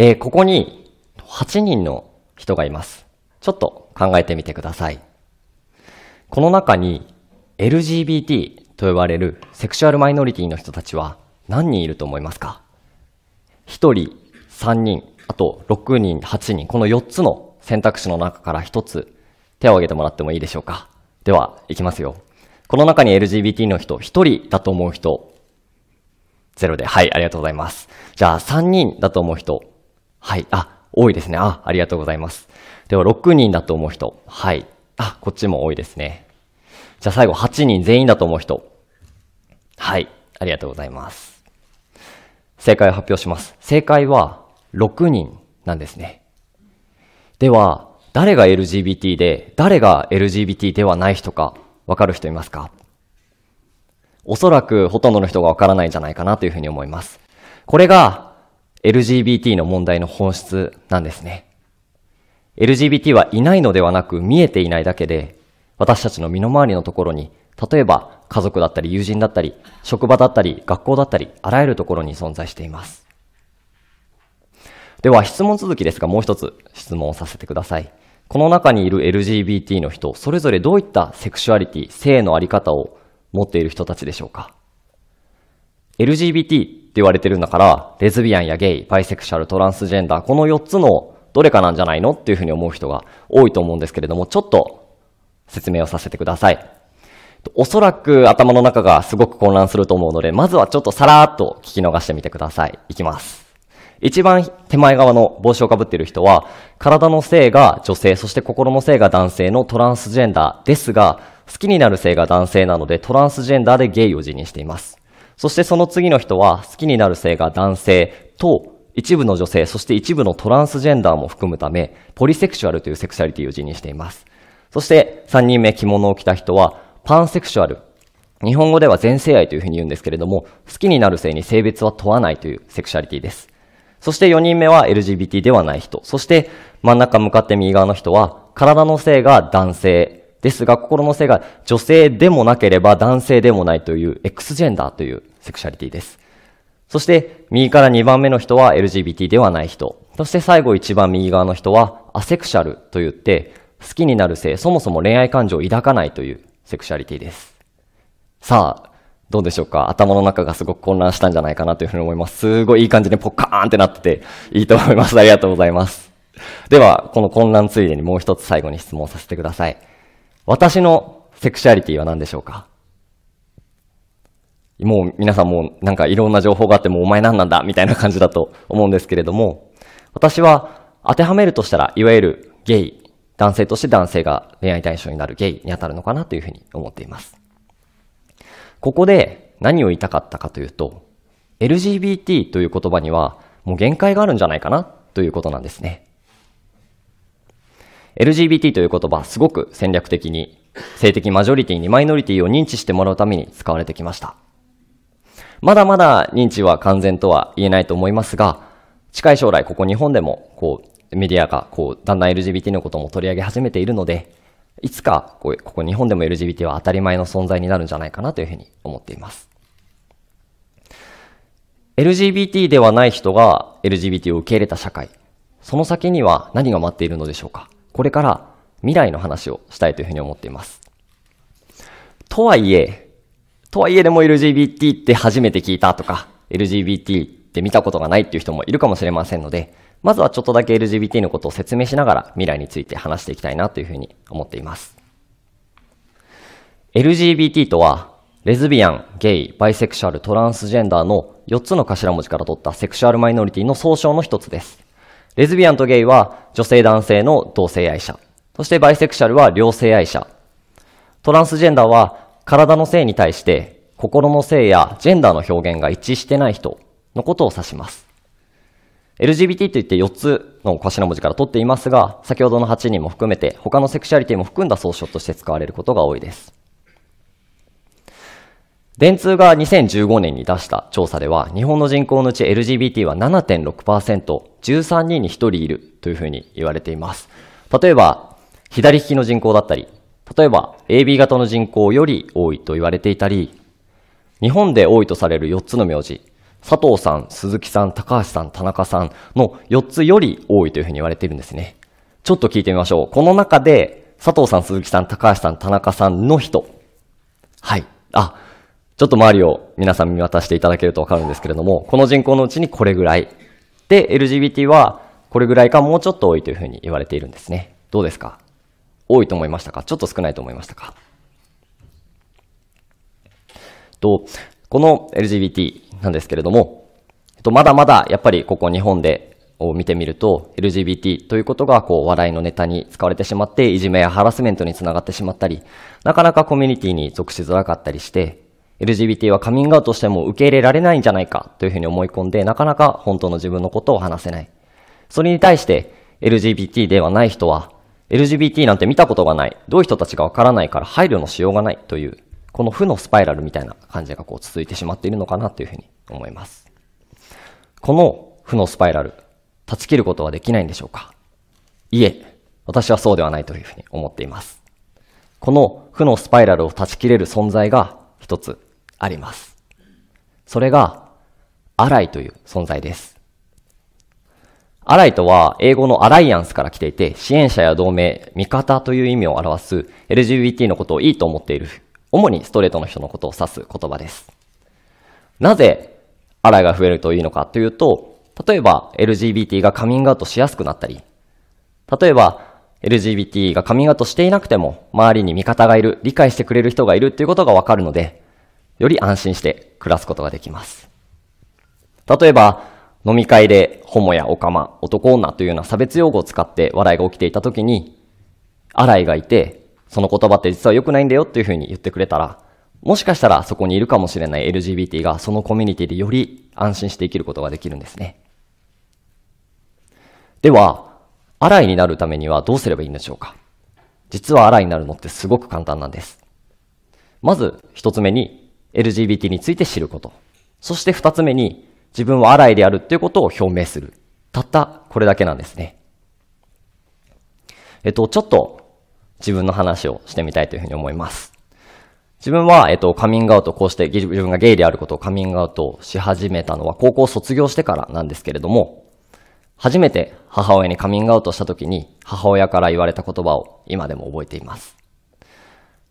えー、ここに8人の人がいます。ちょっと考えてみてください。この中に LGBT と呼ばれるセクシュアルマイノリティの人たちは何人いると思いますか ?1 人、3人、あと6人、8人、この4つの選択肢の中から1つ手を挙げてもらってもいいでしょうかでは、いきますよ。この中に LGBT の人、1人だと思う人、ゼロで、はい、ありがとうございます。じゃあ、3人だと思う人、はい。あ、多いですね。あ、ありがとうございます。では、6人だと思う人。はい。あ、こっちも多いですね。じゃあ最後、8人全員だと思う人。はい。ありがとうございます。正解を発表します。正解は、6人なんですね。では、誰が LGBT で、誰が LGBT ではない人か、わかる人いますかおそらくほとんどの人がわからないんじゃないかなというふうに思います。これが LGBT の問題の本質なんですね。LGBT はいないのではなく見えていないだけで、私たちの身の回りのところに、例えば家族だったり友人だったり、職場だったり学校だったり、あらゆるところに存在しています。では質問続きですがもう一つ質問をさせてください。この中にいる LGBT の人、それぞれどういったセクシュアリティ、性のあり方を持っている人たちでしょうか ?LGBT 言われてるんだから、レズビアンやゲイ、バイセクシャル、トランスジェンダー、この4つのどれかなんじゃないのっていうふうに思う人が多いと思うんですけれども、ちょっと説明をさせてください。おそらく頭の中がすごく混乱すると思うので、まずはちょっとさらーっと聞き逃してみてください。いきます。一番手前側の帽子をかぶっている人は、体の性が女性、そして心の性が男性のトランスジェンダーですが、好きになる性が男性なのでトランスジェンダーでゲイを辞任しています。そしてその次の人は好きになる性が男性と一部の女性、そして一部のトランスジェンダーも含むため、ポリセクシュアルというセクシャリティを辞任しています。そして3人目着物を着た人はパンセクシュアル。日本語では全性愛というふうに言うんですけれども、好きになる性に性別は問わないというセクシャリティです。そして4人目は LGBT ではない人。そして真ん中向かって右側の人は体の性が男性、ですが、心の性が女性でもなければ男性でもないというエクスジェンダーというセクシャリティです。そして、右から2番目の人は LGBT ではない人。そして最後一番右側の人はアセクシャルと言って、好きになる性、そもそも恋愛感情を抱かないというセクシャリティです。さあ、どうでしょうか頭の中がすごく混乱したんじゃないかなというふうに思います。すごいいい感じでポッカーンってなってて、いいと思います。ありがとうございます。では、この混乱ついでにもう一つ最後に質問させてください。私のセクシャリティは何でしょうかもう皆さんもなんかいろんな情報があってもお前何なんだみたいな感じだと思うんですけれども、私は当てはめるとしたら、いわゆるゲイ、男性として男性が恋愛対象になるゲイに当たるのかなというふうに思っています。ここで何を言いたかったかというと、LGBT という言葉にはもう限界があるんじゃないかなということなんですね。LGBT という言葉、すごく戦略的に、性的マジョリティにマイノリティを認知してもらうために使われてきました。まだまだ認知は完全とは言えないと思いますが、近い将来、ここ日本でも、こう、メディアが、こう、だんだん LGBT のことも取り上げ始めているので、いつか、こう、ここ日本でも LGBT は当たり前の存在になるんじゃないかなというふうに思っています。LGBT ではない人が LGBT を受け入れた社会、その先には何が待っているのでしょうかこれから未来の話をしたいというふうに思っています。とはいえ、とはいえでも LGBT って初めて聞いたとか、LGBT って見たことがないっていう人もいるかもしれませんので、まずはちょっとだけ LGBT のことを説明しながら未来について話していきたいなというふうに思っています。LGBT とは、レズビアン、ゲイ、バイセクシャル、トランスジェンダーの4つの頭文字から取ったセクシュアルマイノリティの総称の一つです。レズビアンとゲイは女性男性の同性愛者。そしてバイセクシャルは両性愛者。トランスジェンダーは体の性に対して心の性やジェンダーの表現が一致してない人のことを指します。LGBT といって4つの頭文字から取っていますが、先ほどの8人も含めて他のセクシャリティも含んだ総称として使われることが多いです。電通が2015年に出した調査では、日本の人口のうち LGBT は7.6%、13人に1人いるというふうに言われています。例えば、左利きの人口だったり、例えば AB 型の人口より多いと言われていたり、日本で多いとされる4つの名字、佐藤さん、鈴木さん、高橋さん、田中さんの4つより多いというふうに言われているんですね。ちょっと聞いてみましょう。この中で、佐藤さん、鈴木さん、高橋さん、田中さんの人。はい。あ、ちょっと周りを皆さん見渡していただけるとわかるんですけれども、この人口のうちにこれぐらい。で、LGBT はこれぐらいかもうちょっと多いというふうに言われているんですね。どうですか多いと思いましたかちょっと少ないと思いましたかと、この LGBT なんですけれども、と、まだまだやっぱりここ日本でを見てみると、LGBT ということがこう笑いのネタに使われてしまって、いじめやハラスメントにつながってしまったり、なかなかコミュニティに属しづらかったりして、LGBT はカミングアウトしても受け入れられないんじゃないかというふうに思い込んで、なかなか本当の自分のことを話せない。それに対して、LGBT ではない人は、LGBT なんて見たことがない。どういう人たちがわからないから配慮のしようがないという、この負のスパイラルみたいな感じがこう続いてしまっているのかなというふうに思います。この負のスパイラル、断ち切ることはできないんでしょうかいえ、私はそうではないというふうに思っています。この負のスパイラルを断ち切れる存在が一つあります。それが、アライという存在です。アライとは、英語のアライアンスから来ていて、支援者や同盟、味方という意味を表す、LGBT のことをいいと思っている、主にストレートの人のことを指す言葉です。なぜ、アライが増えるといいのかというと、例えば、LGBT がカミングアウトしやすくなったり、例えば、LGBT がカミングアウトしていなくても、周りに味方がいる、理解してくれる人がいるということがわかるので、より安心して暮らすことができます。例えば、飲み会でホモやオカマ、男女というような差別用語を使って笑いが起きていた時に、アライがいて、その言葉って実は良くないんだよっていうふうに言ってくれたら、もしかしたらそこにいるかもしれない LGBT がそのコミュニティでより安心して生きることができるんですね。では、アライになるためにはどうすればいいんでしょうか実はアライになるのってすごく簡単なんです。まず、一つ目に LGBT について知ること。そして二つ目に、自分はアライであるっていうことを表明する。たったこれだけなんですね。えっと、ちょっと自分の話をしてみたいというふうに思います。自分は、えっと、カミングアウト、こうして自分がゲイであることをカミングアウトし始めたのは高校卒業してからなんですけれども、初めて母親にカミングアウトした時に母親から言われた言葉を今でも覚えています。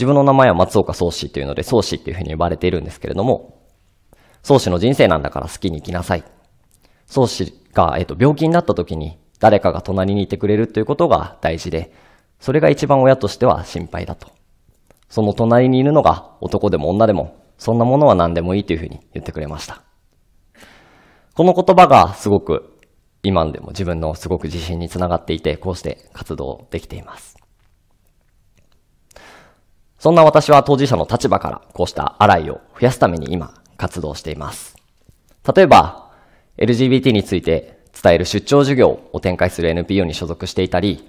自分の名前は松岡宗氏というので、宗氏っていうふうに呼ばれているんですけれども、宗氏の人生なんだから好きに生きなさい。宗氏が、えっ、ー、と、病気になった時に誰かが隣にいてくれるということが大事で、それが一番親としては心配だと。その隣にいるのが男でも女でも、そんなものは何でもいいというふうに言ってくれました。この言葉がすごく今でも自分のすごく自信につながっていて、こうして活動できています。そんな私は当事者の立場からこうしたアライを増やすために今活動しています。例えば、LGBT について伝える出張授業を展開する NPO に所属していたり、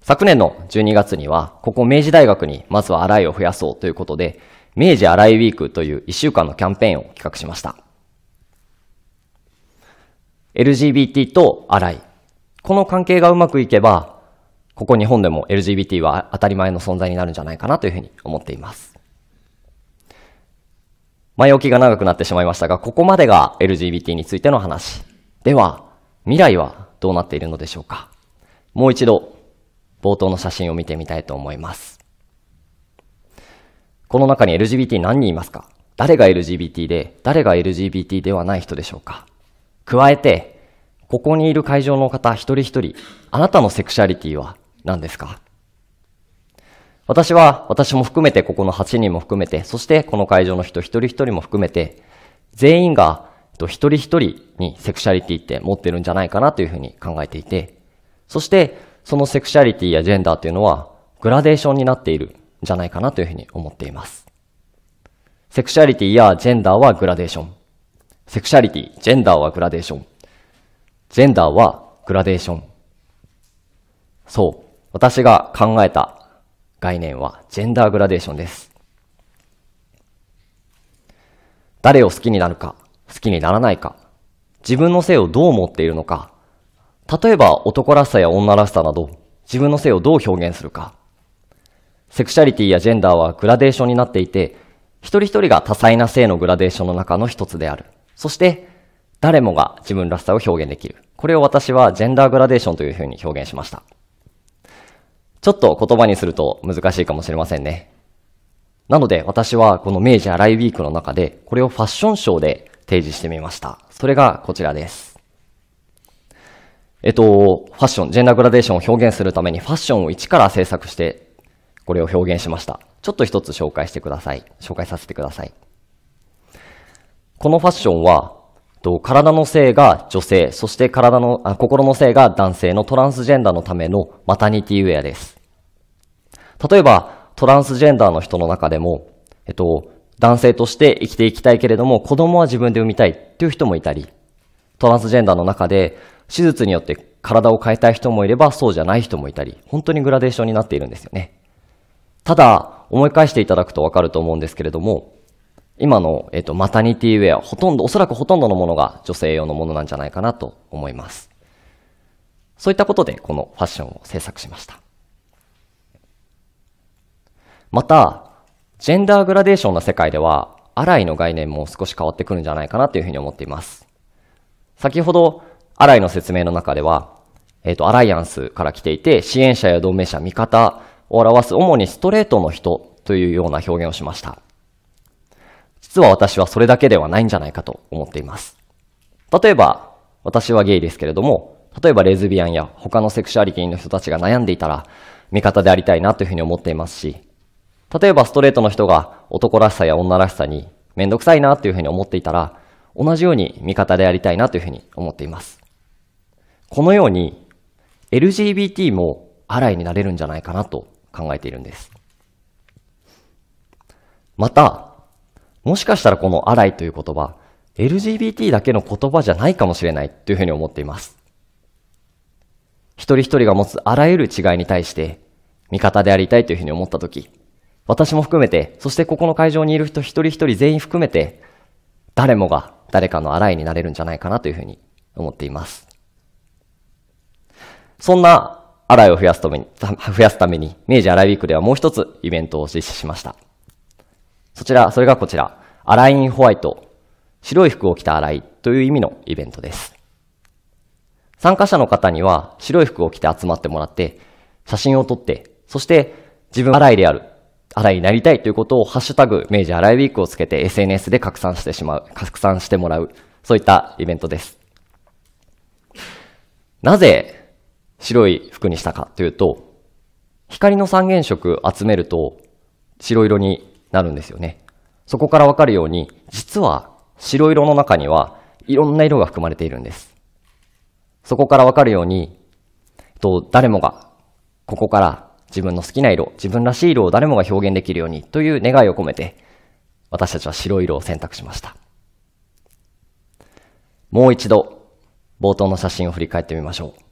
昨年の12月には、ここ明治大学にまずはアライを増やそうということで、明治アライウィークという1週間のキャンペーンを企画しました。LGBT とアライ。この関係がうまくいけば、ここ日本でも LGBT は当たり前の存在になるんじゃないかなというふうに思っています。前置きが長くなってしまいましたが、ここまでが LGBT についての話。では、未来はどうなっているのでしょうかもう一度、冒頭の写真を見てみたいと思います。この中に LGBT 何人いますか誰が LGBT で、誰が LGBT ではない人でしょうか加えて、ここにいる会場の方一人一人、あなたのセクシャリティはなんですか私は、私も含めて、ここの8人も含めて、そしてこの会場の人一人一人も含めて、全員が一人一人にセクシャリティって持ってるんじゃないかなというふうに考えていて、そしてそのセクシャリティやジェンダーというのはグラデーションになっているんじゃないかなというふうに思っています。セクシャリティやジェンダーはグラデーション。セクシャリティ、ジェンダーはグラデーション。ジェンダーはグラデーション。そう。私が考えた概念はジェンダーグラデーションです。誰を好きになるか、好きにならないか、自分の性をどう思っているのか、例えば男らしさや女らしさなど、自分の性をどう表現するか。セクシャリティやジェンダーはグラデーションになっていて、一人一人が多彩な性のグラデーションの中の一つである。そして、誰もが自分らしさを表現できる。これを私はジェンダーグラデーションというふうに表現しました。ちょっと言葉にすると難しいかもしれませんね。なので私はこの明治アライウィークの中でこれをファッションショーで提示してみました。それがこちらです。えっと、ファッション、ジェンダーグラデーションを表現するためにファッションを一から制作してこれを表現しました。ちょっと一つ紹介してください。紹介させてください。このファッションはと、体の性が女性、そして体のあ、心の性が男性のトランスジェンダーのためのマタニティウェアです。例えば、トランスジェンダーの人の中でも、えっと、男性として生きていきたいけれども、子供は自分で産みたいっていう人もいたり、トランスジェンダーの中で、手術によって体を変えたい人もいれば、そうじゃない人もいたり、本当にグラデーションになっているんですよね。ただ、思い返していただくとわかると思うんですけれども、今の、えっ、と、マタニティウェア、ほとんど、おそらくほとんどのものが女性用のものなんじゃないかなと思います。そういったことで、このファッションを制作しました。また、ジェンダーグラデーションの世界では、アライの概念も少し変わってくるんじゃないかなというふうに思っています。先ほど、アライの説明の中では、えっ、ー、と、アライアンスから来ていて、支援者や同盟者、味方を表す主にストレートの人というような表現をしました。実は私はそれだけではないんじゃないかと思っています。例えば、私はゲイですけれども、例えばレズビアンや他のセクシュアリティの人たちが悩んでいたら、味方でありたいなというふうに思っていますし、例えばストレートの人が男らしさや女らしさにめんどくさいなというふうに思っていたら、同じように味方でありたいなというふうに思っています。このように、LGBT もアライになれるんじゃないかなと考えているんです。また、もしかしたらこのアライという言葉、LGBT だけの言葉じゃないかもしれないというふうに思っています。一人一人が持つあらゆる違いに対して、味方でありたいというふうに思ったとき、私も含めて、そしてここの会場にいる人一人一人全員含めて、誰もが誰かのアライになれるんじゃないかなというふうに思っています。そんなアライを増やすために、増やすために、明治アライウィークではもう一つイベントを実施しました。そちら、それがこちら、アラインホワイト、白い服を着たアライという意味のイベントです。参加者の方には白い服を着て集まってもらって、写真を撮って、そして自分アライである、アライになりたいということをハッシュタグ、明治アライウィークをつけて SNS で拡散してしまう、拡散してもらう、そういったイベントです。なぜ白い服にしたかというと、光の三原色集めると白色になるんですよね。そこからわかるように、実は白色の中にはいろんな色が含まれているんです。そこからわかるように、と誰もがここから自分の好きな色、自分らしい色を誰もが表現できるようにという願いを込めて、私たちは白色を選択しました。もう一度、冒頭の写真を振り返ってみましょう。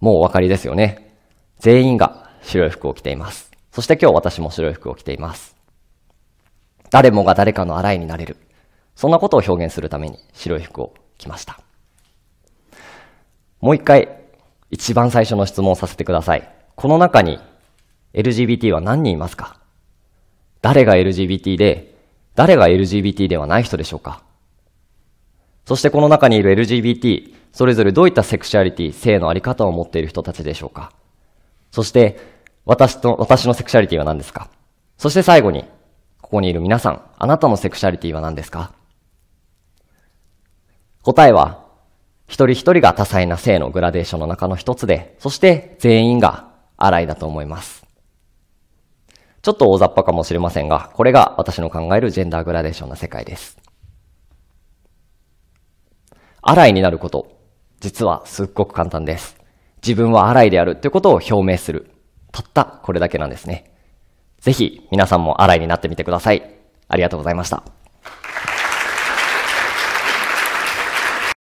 もうお分かりですよね。全員が白い服を着ています。そして今日私も白い服を着ています。誰もが誰かの洗いになれる。そんなことを表現するために白い服を着ました。もう一回、一番最初の質問をさせてください。この中に LGBT は何人いますか誰が LGBT で、誰が LGBT ではない人でしょうかそしてこの中にいる LGBT、それぞれどういったセクシュアリティ、性のあり方を持っている人たちでしょうかそして、私と、私のセクシャリティは何ですかそして最後に、ここにいる皆さん、あなたのセクシャリティは何ですか答えは、一人一人が多彩な性のグラデーションの中の一つで、そして全員が荒いだと思います。ちょっと大雑把かもしれませんが、これが私の考えるジェンダーグラデーションの世界です。荒いになること、実はすっごく簡単です。自分は荒いであるということを表明する。たったこれだけなんですね。ぜひ皆さんも洗いになってみてください。ありがとうございました。